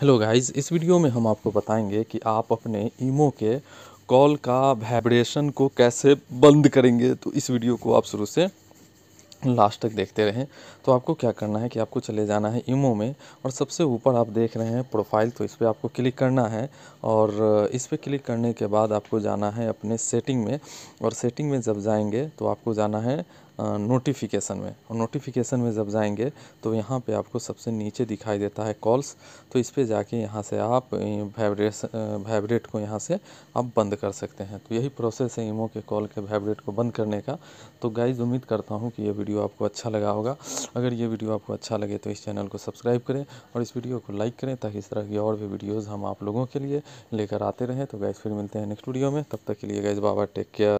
hello guys इस video में हम आपको बताएंगे कि आप अपने ईमो के कॉल का वाइब्रेशन को कैसे बंद करेंगे तो इस वीडियो को आप शुरू से लास्ट तक देखते रहें तो आपको क्या करना है कि आपको चले जाना है ईमो में और सबसे ऊपर आप देख रहे हैं प्रोफाइल तो इस पर आपको क्लिक करना है और इस पर क्लिक करने के बाद आपको जाना है अपने सेटिंग में और सेटिंग में जब जाएंगे तो आपको जाना है नोटिफिकेशन में और नोटिफिकेशन में जब जाएंगे तो यहाँ पे आपको सबसे नीचे दिखाई देता है कॉल्स तो इस पर जाके यहाँ से आप वाइब्रेस वाइब्रेट को यहाँ से आप बंद कर सकते हैं तो यही प्रोसेस है ईमो के कॉल के वाइब्रेट को बंद करने का तो गाइज उम्मीद करता हूँ कि ये वीडियो आपको अच्छा लगा होगा अगर ये वीडियो आपको अच्छा लगे तो इस चैनल को सब्सक्राइब करें और इस वीडियो को लाइक करें ताकि इस तरह की और भी वीडियोज़ हम आप लोगों के लिए लेकर आते रहें तो गाइज़ फिर मिलते हैं नेक्स्ट वीडियो में तब तक के लिए गाइज़ बाबा टेक केयर